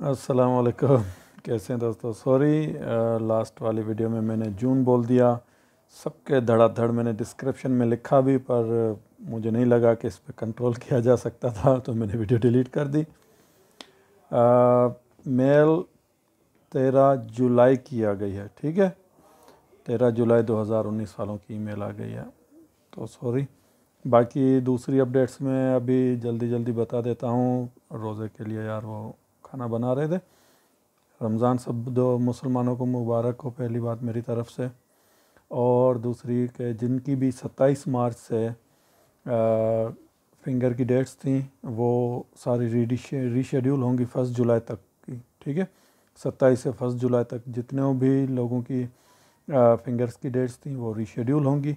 वालेकुम कैसे हैं दोस्तों सॉरी लास्ट वाली वीडियो में मैंने जून बोल दिया सबके धड़ाधड़ मैंने डिस्क्रिप्शन में लिखा भी पर मुझे नहीं लगा कि इस पर कंट्रोल किया जा सकता था तो मैंने वीडियो डिलीट कर दी आ, मेल तेरह जुलाई की आ गई है ठीक है तेरह जुलाई 2019 वालों की ईमेल आ गई है तो सॉरी बाकी दूसरी अपडेट्स में अभी जल्दी जल्दी बता देता हूँ रोज़े के लिए यार वो खाना बना रहे थे रमज़ान सब दो मुसलमानों को मुबारक हो पहली बात मेरी तरफ़ से और दूसरी के जिनकी भी 27 मार्च से आ, फिंगर की डेट्स थी वो सारी रीशेड्यूल होंगी फ़र्स्ट जुलाई तक की ठीक है सत्ताईस से फर्स्ट जुलाई तक जितने भी लोगों की आ, फिंगर्स की डेट्स थी वो रीशेड्यूल होंगी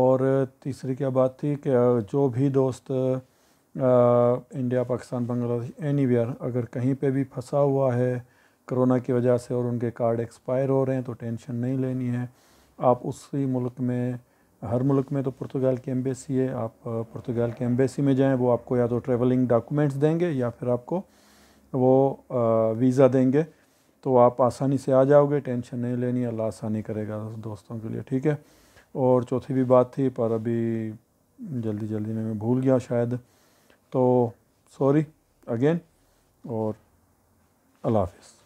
और तीसरी क्या बात थी कि जो भी दोस्त India Pakistan Bangladesh anywhere अगर कहीं पे भी फंसा हुआ है कोरोना की वजह से और उनके कार्ड एक्सपायर हो रहे हैं तो टेंशन नहीं लेनी है आप उसी मुल्क में हर मुल्क में तो पुर्तगाल की एम्बेसी है आप पुर्तगाल की एम्बेसी में जाएं वो आपको या तो ट्रेवलिंग डॉक्यूमेंट्स देंगे या फिर आपको वो वीज़ा देंगे तो आप आसानी से आ जाओगे टेंशन नहीं लेनी अल्लाह आसानी करेगा दोस्तों के लिए ठीक है और चौथी भी बात थी पर अभी जल्दी जल्दी में मैं भूल गया शायद तो सॉरी अगेन और अल्लाह हाफिज़